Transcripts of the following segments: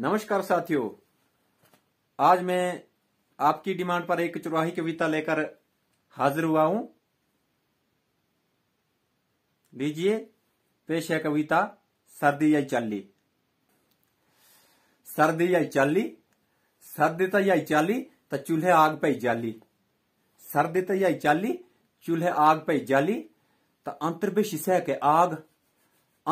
नमस्कार साथियों आज मैं आपकी डिमांड पर एक चुराही कविता लेकर हाजिर हुआ हूं लीजिए पेश है कविता सर्दी आई चाली सर्दी आई चाली सर्दी तो आई चाली तो चूल्हे आग पे जाली सर्दी तो आई चाली चूल्हे आग पे जाली तो अंतर्बेशी सह के आग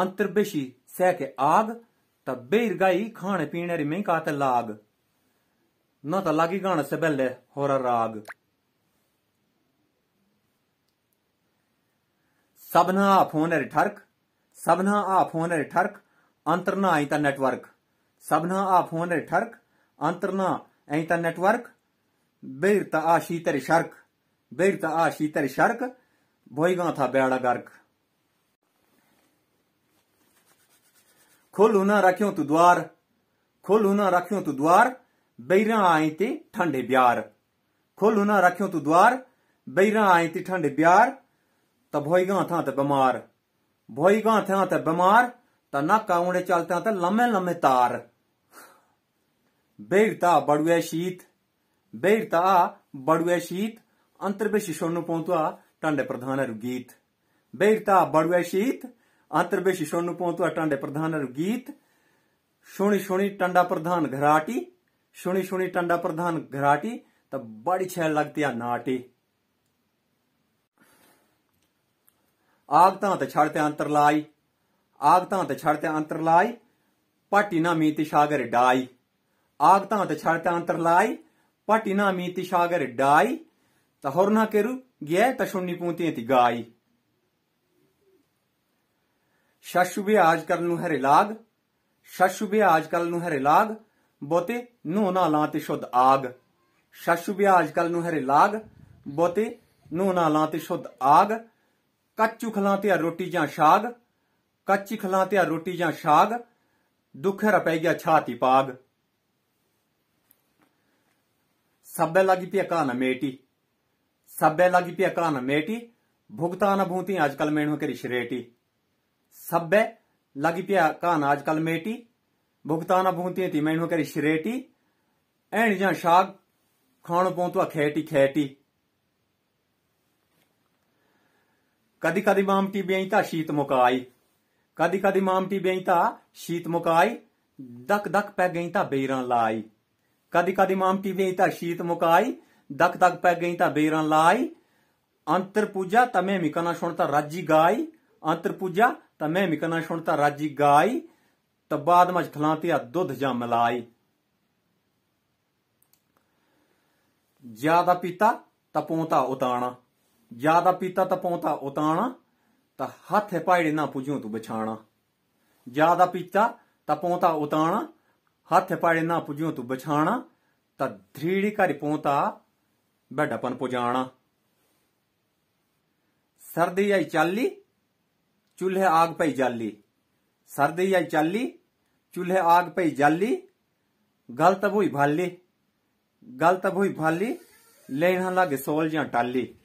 अंतर्बेशी सह के आग तब्बे इरगाई खाने पीने री में काते लाग न तो लागी गाने से पहले होरा राग सबना आप होने रे ठर्क सबना आप होने रे ठर्क अंतर ना आई नेटवर्क सबना आप होने रे ठर्क अंतर ना आई नेटवर्क बेर ता आ शीतर शर्क बेर ता आ शीतर शर्क भोईगा था बेड़ा गर्क खोलू ना रखियो तू द्वार खोलू ना रखियो तू द्वार बैरा आई ते ठंडे ब्यार खोलू ना रखियो तू द्वार बैरा आई ते ठंडे ब्यार त भोईगा था त बीमार भोईगा था त बीमार त ना काउंडे चलते त लम्बे लम्बे तार बेड़ता बड़ुए शीत बेड़ता बड़ुए शीत अंतर बे शिशोनु पहुंचवा ठंडे प्रधान गीत बेड़ता बड़ुए शीत आंतरबे शिशोनु पोंतुआ टांडे प्रधान गीत शुणी शुणी टंडा प्रधान घराटी शुणी शुणी टंडा प्रधान घराटी तब बड़ी छैल लगती है नाटी आगता तो छड़ते अंतर लाई आगता तो छड़ते अंतर लाई पटी ना मीति सागर डाई आगता छड़ते अंतर लाई पटी ना मीति सागर डाई तो होरना केरू गया तो सुननी पूती गाई ਸ਼ਸ਼ੁਬੇ ਆਜਕਲ ਨੂੰ ਹਰੇ ਲਾਗ ਸ਼ਸ਼ੁਬੇ ਆਜਕਲ ਨੂੰ ਹਰੇ ਲਾਗ ਬੋਤੇ ਨੂੰ ਨਾ ਲਾਂ ਤੇ ਸ਼ੁੱਧ ਆਗ ਸ਼ਸ਼ੁਬੇ ਆਜਕਲ ਨੂੰ ਹਰੇ ਲਾਗ ਬੋਤੇ ਨੂੰ ਨਾ ਲਾਂ ਤੇ ਸ਼ੁੱਧ ਆਗ ਕੱਚੂ ਖਲਾਂ ਤੇ ਰੋਟੀ ਜਾਂ ਸਾਗ ਕੱਚੀ ਖਲਾਂ ਤੇ ਰੋਟੀ ਜਾਂ ਸਾਗ ਦੁੱਖ ਰਪੈ ਗਿਆ ਛਾਤੀ ਪਾਗ ਸਭੇ ਲਾਗੀ ਪਿਆ ਕਾਨ ਮੇਟੀ ਸਭੇ ਲਾਗੀ ਪਿਆ ਕਾਨ ਮੇਟੀ भुगतान भूति आजकल मेणु करी श्रेटी सभ्य लगी पिया कान आजकल मेटी भुगताना भुगती थी मैनू करी शरेटी एण जा शाग खाण पौतो खेटी खेटी कदी कदी मामटी बेईता शीत मुकाई कदी कदी मामटी बेईता शीत मुकाई दक दक पै गईता बेरा लाई कदी कदी मामटी बेईता शीत मुकाई दक दक पै गईता बेरा लाई अंतर पूजा तमें मिकना सुनता राजी गाई अंतर पूजा त मैं मिकना शुणता राजी गाय त बाद मज थलातिया दुध जा मलाई ज्यादा पीता त पोता उताणा ज्यादा पीता त पोता उताणा त हथ पाइड़े ना पुजो तू बिछाणा ज्यादा पीता त पोता उताणा हथ ना पुजो तू बिछाणा त धीड़ी कर पोता बेडपन पुजाणा सर्दी आई चाली चूल्हे आग पे जाली सर्दी या चाली चूल्हे आग पे जाली गलत तब भाली गलत तब भाली लेना लग सोल या टाली